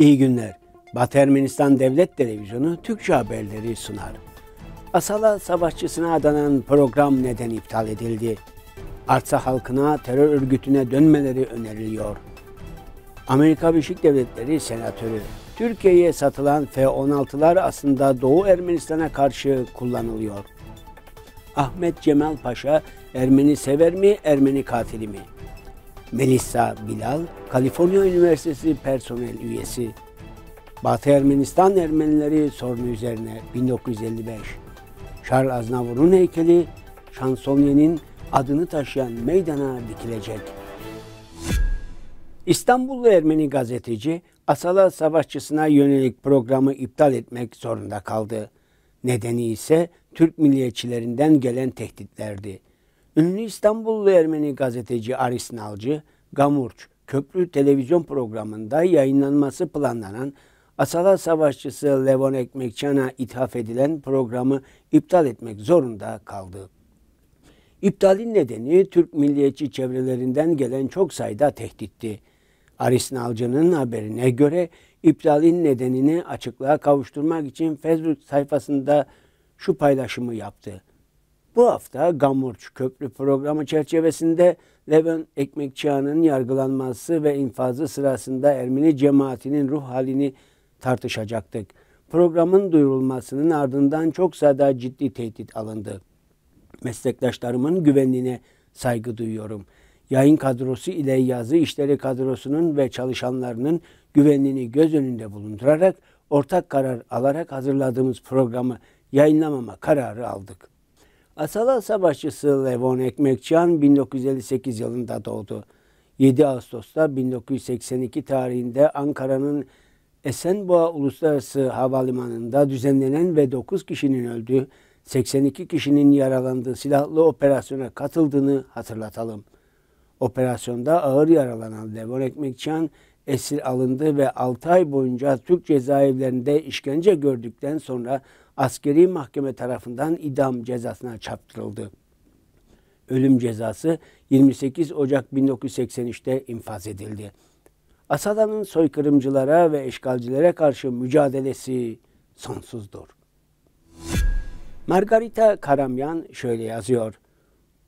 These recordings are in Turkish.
İyi günler. Batı Ermenistan Devlet Televizyonu Türkçe haberleri sunar. Asala savaşçısına adanan program neden iptal edildi? Arsa halkına terör örgütüne dönmeleri öneriliyor. Amerika Birleşik Devletleri Senatörü Türkiye'ye satılan F-16'lar aslında Doğu Ermenistan'a karşı kullanılıyor. Ahmet Cemal Paşa Ermeni sever mi, Ermeni katili mi? Melissa Bilal, Kaliforniya Üniversitesi personel üyesi. Batı Ermenistan Ermenileri sorunu üzerine 1955. Charles Aznavur'un heykeli Şansonye'nin adını taşıyan meydana dikilecek. İstanbullu Ermeni gazeteci Asala savaşçısına yönelik programı iptal etmek zorunda kaldı. Nedeni ise Türk milliyetçilerinden gelen tehditlerdi. Ünlü İstanbullu Ermeni gazeteci Aris Nalcı, Gamurç Köprü televizyon programında yayınlanması planlanan Asala Savaşçısı Levon Ekmekçan'a ithaf edilen programı iptal etmek zorunda kaldı. İptalin nedeni Türk milliyetçi çevrelerinden gelen çok sayıda tehditti. Aris Nalcı'nın haberine göre iptalin nedenini açıklığa kavuşturmak için Facebook sayfasında şu paylaşımı yaptı. Bu hafta Gamurç Köprü programı çerçevesinde Levent Ekmekçihan'ın yargılanması ve infazı sırasında Ermeni cemaatinin ruh halini tartışacaktık. Programın duyurulmasının ardından çok sayıda ciddi tehdit alındı. Meslektaşlarımın güvenliğine saygı duyuyorum. Yayın kadrosu ile yazı işleri kadrosunun ve çalışanlarının güvenliğini göz önünde bulundurarak ortak karar alarak hazırladığımız programı yayınlamama kararı aldık. Asala savaşçısı Levon Ekmekçian 1958 yılında doğdu. 7 Ağustos'ta 1982 tarihinde Ankara'nın Esenboğa Uluslararası Havalimanı'nda düzenlenen ve 9 kişinin öldüğü, 82 kişinin yaralandığı silahlı operasyona katıldığını hatırlatalım. Operasyonda ağır yaralanan Levon Ekmekçian esir alındı ve 6 ay boyunca Türk cezaevlerinde işkence gördükten sonra askeri mahkeme tarafından idam cezasına çarptırıldı. Ölüm cezası 28 Ocak 1983'te infaz edildi. Asada'nın soykırımcılara ve eşgalcilere karşı mücadelesi sonsuzdur. Margarita Karamyan şöyle yazıyor.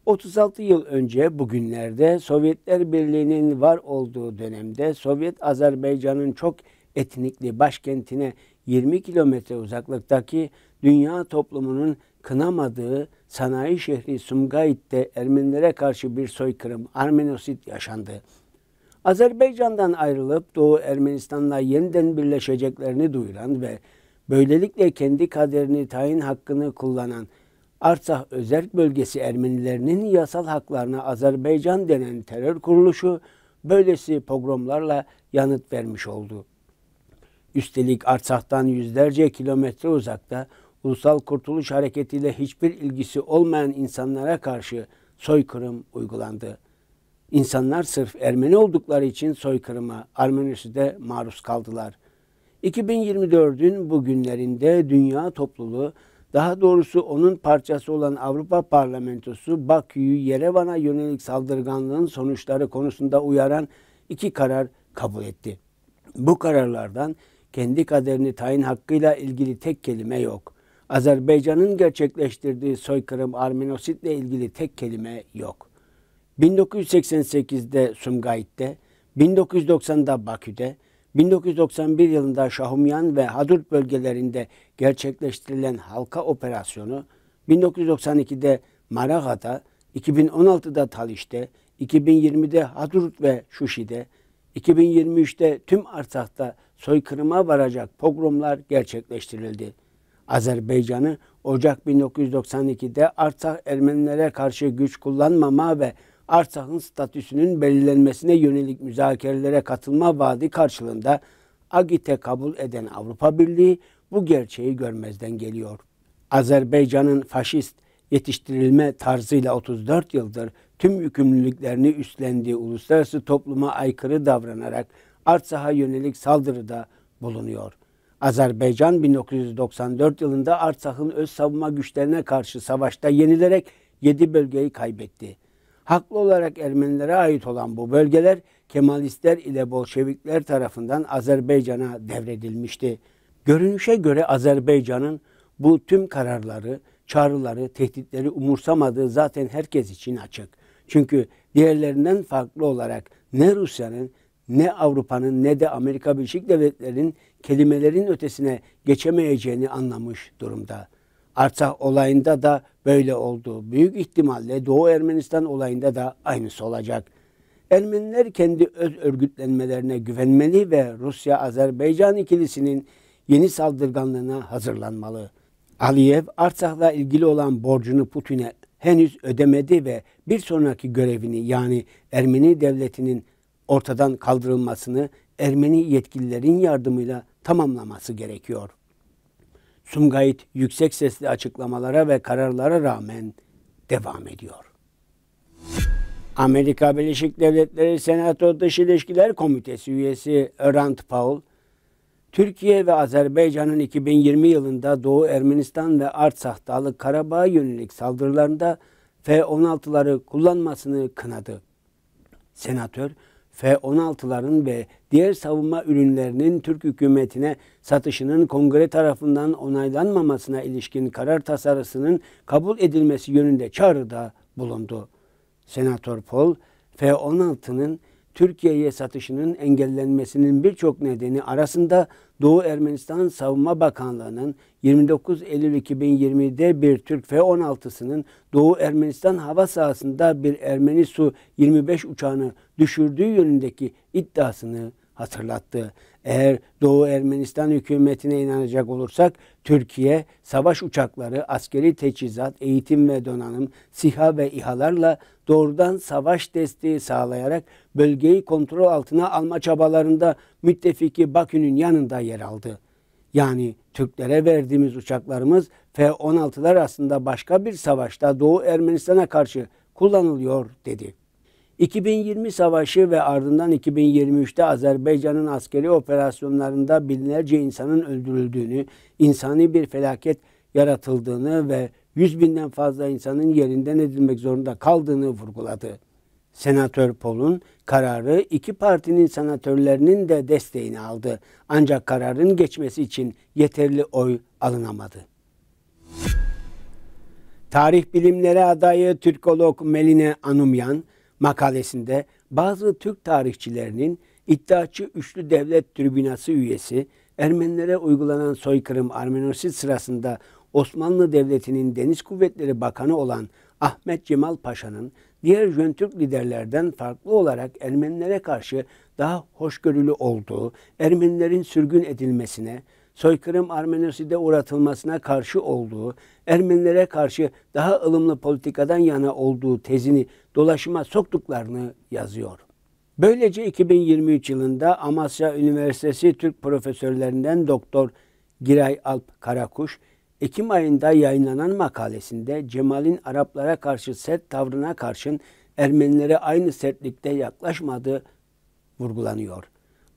36 yıl önce bugünlerde Sovyetler Birliği'nin var olduğu dönemde Sovyet Azerbaycan'ın çok etnikli başkentine 20 kilometre uzaklıktaki dünya toplumunun kınamadığı sanayi şehri Sumgayit'te Ermenilere karşı bir soykırım, Armenosit yaşandı. Azerbaycan'dan ayrılıp Doğu Ermenistan'la yeniden birleşeceklerini duyuran ve böylelikle kendi kaderini tayin hakkını kullanan Artsah Özerk Bölgesi Ermenilerinin yasal haklarına Azerbaycan denen terör kuruluşu böylesi pogromlarla yanıt vermiş oldu. Üstelik Artsah'tan yüzlerce kilometre uzakta Ulusal Kurtuluş Hareketi ile hiçbir ilgisi olmayan insanlara karşı soykırım uygulandı. İnsanlar sırf Ermeni oldukları için soykırıma, Armenisi maruz kaldılar. 2024'ün bu günlerinde dünya topluluğu daha doğrusu onun parçası olan Avrupa Parlamentosu Bakü'yü Yerevan'a yönelik saldırganlığın sonuçları konusunda uyaran iki karar kabul etti. Bu kararlardan kendi kaderini tayin hakkıyla ilgili tek kelime yok. Azerbaycan'ın gerçekleştirdiği soykırım Armenositle ilgili tek kelime yok. 1988'de Sumgayit'te, 1990'da Bakü'de, 1991 yılında Şahumyan ve Hadurt bölgelerinde gerçekleştirilen halka operasyonu, 1992'de Maraga'da, 2016'da Taliş'te, 2020'de Hadrut ve Şuşi'de, 2023'te tüm Arsak'ta soykırıma varacak pogromlar gerçekleştirildi. Azerbaycan'ı Ocak 1992'de Arsak Ermenilere karşı güç kullanmama ve Artsakh'ın statüsünün belirlenmesine yönelik müzakerelere katılma vaadi karşılığında Agit'e kabul eden Avrupa Birliği bu gerçeği görmezden geliyor. Azerbaycan'ın faşist yetiştirilme tarzıyla 34 yıldır tüm yükümlülüklerini üstlendiği uluslararası topluma aykırı davranarak Artsakh'a yönelik saldırıda bulunuyor. Azerbaycan 1994 yılında Artsakh'ın öz savunma güçlerine karşı savaşta yenilerek 7 bölgeyi kaybetti. Haklı olarak Ermenilere ait olan bu bölgeler Kemalistler ile Bolşevikler tarafından Azerbaycan'a devredilmişti. Görünüşe göre Azerbaycan'ın bu tüm kararları, çağrıları, tehditleri umursamadığı zaten herkes için açık. Çünkü diğerlerinden farklı olarak ne Rusya'nın ne Avrupa'nın ne de Amerika Birleşik Devletleri'nin kelimelerin ötesine geçemeyeceğini anlamış durumda. Artsakh olayında da böyle oldu. Büyük ihtimalle Doğu Ermenistan olayında da aynısı olacak. Ermeniler kendi öz örgütlenmelerine güvenmeli ve Rusya-Azerbaycan ikilisinin yeni saldırganlığına hazırlanmalı. Aliyev Artsak'la ilgili olan borcunu Putin'e henüz ödemedi ve bir sonraki görevini yani Ermeni devletinin ortadan kaldırılmasını Ermeni yetkililerin yardımıyla tamamlaması gerekiyor. Sumgayit yüksek sesli açıklamalara ve kararlara rağmen devam ediyor. Amerika Birleşik Devletleri Senato Dış İlişkiler Komitesi üyesi Rand Paul, Türkiye ve Azerbaycan'ın 2020 yılında Doğu Ermenistan ve Artsakh Dağlı Karabağ'a yönelik saldırılarında F-16'ları kullanmasını kınadı. Senatör, F-16'ların ve diğer savunma ürünlerinin Türk hükümetine satışının kongre tarafından onaylanmamasına ilişkin karar tasarısının kabul edilmesi yönünde çağrıda bulundu. Senatör Paul, F-16'nın Türkiye'ye satışının engellenmesinin birçok nedeni arasında Doğu Ermenistan Savunma Bakanlığı'nın 29 Eylül 2020'de bir Türk F-16'sının Doğu Ermenistan hava sahasında bir Ermeni Su-25 uçağını düşürdüğü yönündeki iddiasını hatırlattı. Eğer Doğu Ermenistan hükümetine inanacak olursak Türkiye savaş uçakları, askeri teçhizat, eğitim ve donanım, siha ve ihalarla doğrudan savaş desteği sağlayarak bölgeyi kontrol altına alma çabalarında müttefiki Bakü'nün yanında yer aldı. Yani Türklere verdiğimiz uçaklarımız F-16'lar aslında başka bir savaşta Doğu Ermenistan'a karşı kullanılıyor dedi. 2020 savaşı ve ardından 2023'te Azerbaycan'ın askeri operasyonlarında binlerce insanın öldürüldüğünü, insani bir felaket yaratıldığını ve yüz binden fazla insanın yerinden edilmek zorunda kaldığını vurguladı. Senatör Pol'un kararı iki partinin senatörlerinin de desteğini aldı. Ancak kararın geçmesi için yeterli oy alınamadı. Tarih bilimleri adayı Türkolog Meline Anumyan, makalesinde bazı Türk tarihçilerinin iddiaçı Üçlü Devlet Tribünası üyesi Ermenilere uygulanan soykırım Armenosid sırasında Osmanlı Devleti'nin Deniz Kuvvetleri Bakanı olan Ahmet Cemal Paşa'nın diğer Jöntürk liderlerden farklı olarak Ermenilere karşı daha hoşgörülü olduğu, Ermenilerin sürgün edilmesine, soykırım Ermenisi'de uğratılmasına karşı olduğu, Ermenilere karşı daha ılımlı politikadan yana olduğu tezini dolaşıma soktuklarını yazıyor. Böylece 2023 yılında Amasya Üniversitesi Türk profesörlerinden Doktor Giray Alp Karakuş, Ekim ayında yayınlanan makalesinde Cemal'in Araplara karşı sert tavrına karşın Ermenilere aynı sertlikte yaklaşmadığı vurgulanıyor.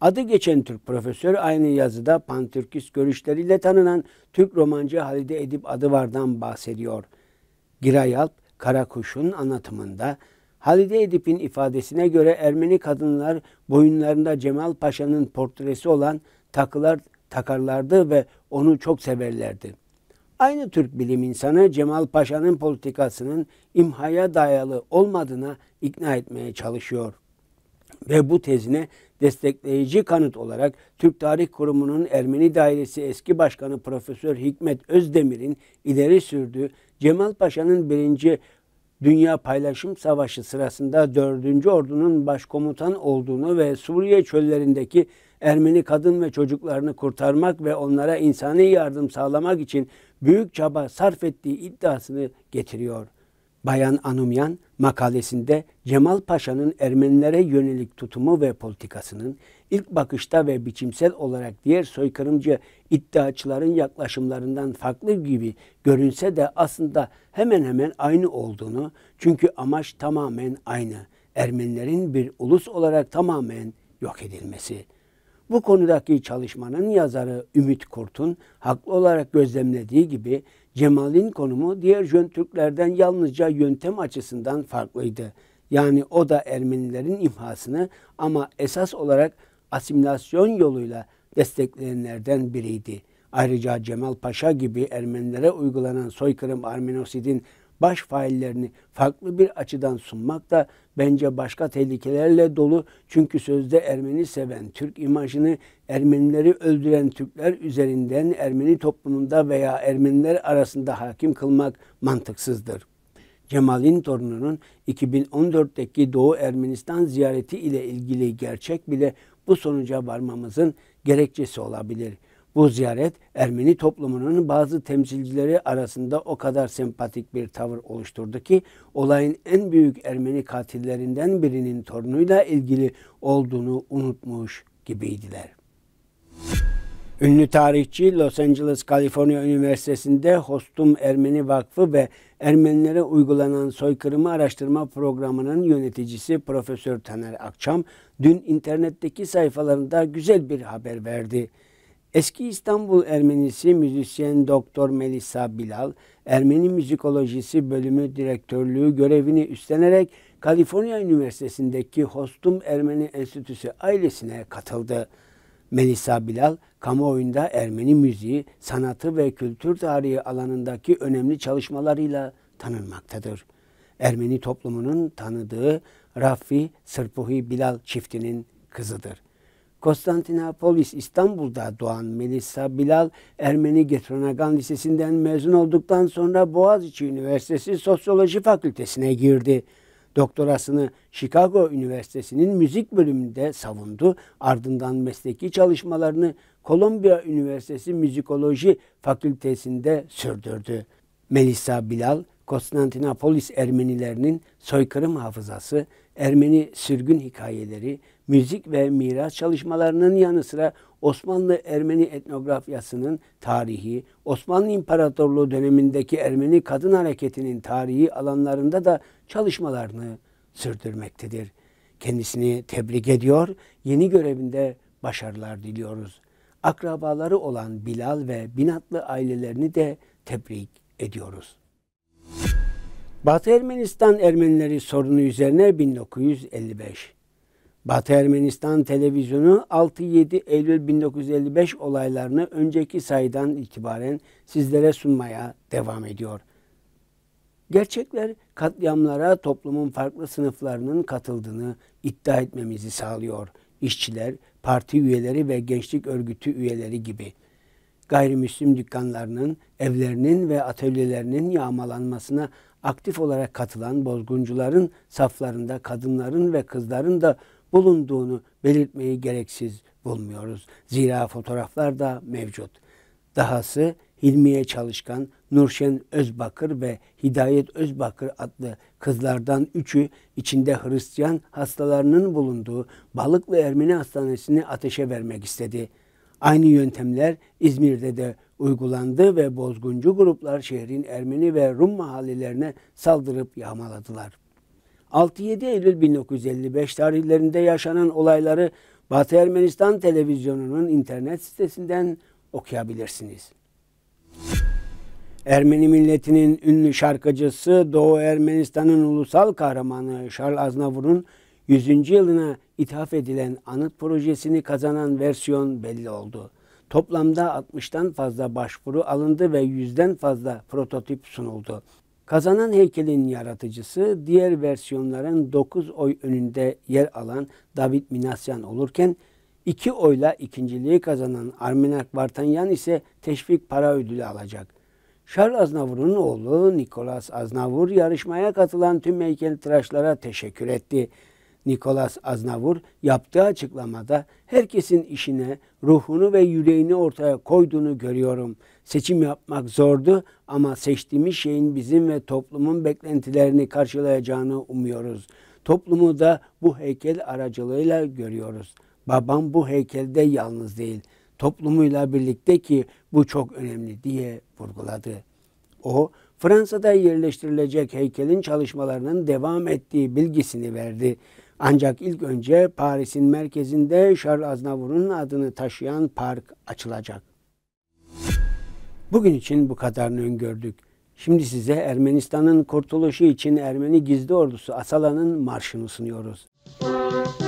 Adı geçen Türk profesör aynı yazıda pantürkist görüşleriyle tanınan Türk romancı Halide Edip Adıvar'dan bahsediyor. Girayalp, Karakuş'un anlatımında Halide Edip'in ifadesine göre Ermeni kadınlar boyunlarında Cemal Paşa'nın portresi olan takılar takarlardı ve onu çok severlerdi. Aynı Türk bilim insanı Cemal Paşa'nın politikasının imhaya dayalı olmadığına ikna etmeye çalışıyor ve bu tezine destekleyici kanıt olarak Türk Tarih Kurumu'nun Ermeni Dairesi eski başkanı Profesör Hikmet Özdemir'in ileri sürdüğü Cemal Paşa'nın Birinci Dünya Paylaşım Savaşı sırasında 4. Ordu'nun başkomutan olduğunu ve Suriye çöllerindeki Ermeni kadın ve çocuklarını kurtarmak ve onlara insani yardım sağlamak için büyük çaba sarf ettiği iddiasını getiriyor. Bayan Anumyan makalesinde Cemal Paşa'nın Ermenilere yönelik tutumu ve politikasının ilk bakışta ve biçimsel olarak diğer soykırımcı iddiaçıların yaklaşımlarından farklı gibi görünse de aslında hemen hemen aynı olduğunu çünkü amaç tamamen aynı. Ermenilerin bir ulus olarak tamamen yok edilmesi. Bu konudaki çalışmanın yazarı Ümit Kurt'un haklı olarak gözlemlediği gibi Cemal'in konumu diğer Jön Türklerden yalnızca yöntem açısından farklıydı. Yani o da Ermenilerin imhasını ama esas olarak asimilasyon yoluyla destekleyenlerden biriydi. Ayrıca Cemal Paşa gibi Ermenilere uygulanan soykırım Armenosid'in baş faillerini farklı bir açıdan sunmak da bence başka tehlikelerle dolu. Çünkü sözde Ermeni seven Türk imajını Ermenileri öldüren Türkler üzerinden Ermeni toplumunda veya Ermeniler arasında hakim kılmak mantıksızdır. Cemal'in torununun 2014'teki Doğu Ermenistan ziyareti ile ilgili gerçek bile bu sonuca varmamızın gerekçesi olabilir.'' Bu ziyaret Ermeni toplumunun bazı temsilcileri arasında o kadar sempatik bir tavır oluşturdu ki olayın en büyük Ermeni katillerinden birinin torunuyla ilgili olduğunu unutmuş gibiydiler. Ünlü tarihçi Los Angeles, Kaliforniya Üniversitesi'nde Hostum Ermeni Vakfı ve Ermenilere uygulanan soykırımı araştırma programının yöneticisi Profesör Taner Akçam dün internetteki sayfalarında güzel bir haber verdi. Eski İstanbul Ermenisi müzisyen Doktor Melisa Bilal, Ermeni Müzikolojisi Bölümü Direktörlüğü görevini üstlenerek Kaliforniya Üniversitesi'ndeki Hostum Ermeni Enstitüsü ailesine katıldı. Melisa Bilal, kamuoyunda Ermeni müziği, sanatı ve kültür tarihi alanındaki önemli çalışmalarıyla tanınmaktadır. Ermeni toplumunun tanıdığı Rafi Sırpuhi Bilal çiftinin kızıdır. Konstantinopolis, İstanbul'da doğan Melisa Bilal, Ermeni Getronagan Lisesi'nden mezun olduktan sonra Boğaziçi Üniversitesi Sosyoloji Fakültesine girdi. Doktorasını Chicago Üniversitesi'nin müzik bölümünde savundu. Ardından mesleki çalışmalarını Kolombiya Üniversitesi Müzikoloji Fakültesinde sürdürdü. Melisa Bilal, Konstantinopolis Ermenilerinin soykırım hafızası, Ermeni sürgün hikayeleri, müzik ve miras çalışmalarının yanı sıra Osmanlı Ermeni etnografyasının tarihi, Osmanlı İmparatorluğu dönemindeki Ermeni kadın hareketinin tarihi alanlarında da çalışmalarını sürdürmektedir. Kendisini tebrik ediyor, yeni görevinde başarılar diliyoruz. Akrabaları olan Bilal ve Binatlı ailelerini de tebrik ediyoruz. Batı Ermenistan Ermenileri sorunu üzerine 1955. Batı Ermenistan televizyonu 6-7 Eylül 1955 olaylarını önceki sayıdan itibaren sizlere sunmaya devam ediyor. Gerçekler katliamlara toplumun farklı sınıflarının katıldığını iddia etmemizi sağlıyor. İşçiler, parti üyeleri ve gençlik örgütü üyeleri gibi gayrimüslim dükkanlarının, evlerinin ve atölyelerinin yağmalanmasına aktif olarak katılan bozguncuların saflarında kadınların ve kızların da bulunduğunu belirtmeyi gereksiz bulmuyoruz. Zira fotoğraflar da mevcut. Dahası Hilmiye Çalışkan, Nurşen Özbakır ve Hidayet Özbakır adlı kızlardan üçü içinde Hristiyan hastalarının bulunduğu Balıklı Ermeni Hastanesi'ni ateşe vermek istedi. Aynı yöntemler İzmir'de de uygulandı ve bozguncu gruplar şehrin Ermeni ve Rum mahallelerine saldırıp yağmaladılar. 6-7 Eylül 1955 tarihlerinde yaşanan olayları Batı Ermenistan Televizyonu'nun internet sitesinden okuyabilirsiniz. Ermeni milletinin ünlü şarkıcısı Doğu Ermenistan'ın ulusal kahramanı Charles Aznavur'un 100. yılına ithaf edilen anıt projesini kazanan versiyon belli oldu. Toplamda 60'tan fazla başvuru alındı ve yüzden fazla prototip sunuldu. Kazanan heykelin yaratıcısı diğer versiyonların 9 oy önünde yer alan David Minasyan olurken 2 oyla ikinciliği kazanan Arminak Vartanyan ise teşvik para ödülü alacak. Charles Aznavur'un oğlu Nicolas Aznavur yarışmaya katılan tüm heykeltıraşlara teşekkür etti. Nikolas Aznavur yaptığı açıklamada herkesin işine ruhunu ve yüreğini ortaya koyduğunu görüyorum. Seçim yapmak zordu ama seçtiğimiz şeyin bizim ve toplumun beklentilerini karşılayacağını umuyoruz. Toplumu da bu heykel aracılığıyla görüyoruz. Babam bu heykelde yalnız değil. Toplumuyla birlikte ki bu çok önemli diye vurguladı. O Fransa'da yerleştirilecek heykelin çalışmalarının devam ettiği bilgisini verdi. Ancak ilk önce Paris'in merkezinde Charles Aznavur'un adını taşıyan park açılacak. Bugün için bu kadarını öngördük. Şimdi size Ermenistan'ın kurtuluşu için Ermeni gizli ordusu Asala'nın marşını sunuyoruz. Müzik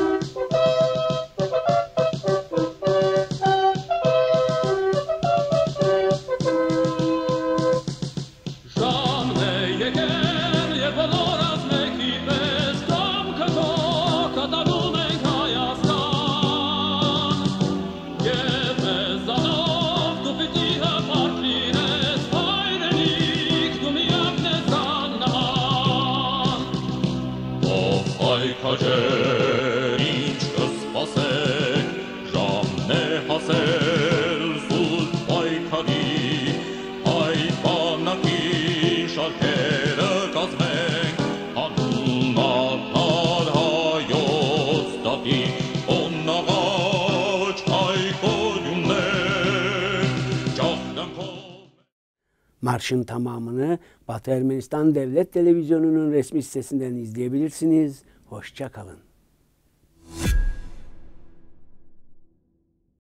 marşın tamamını Batı Ermenistan Devlet Televizyonu'nun resmi sitesinden izleyebilirsiniz. Hoşça kalın.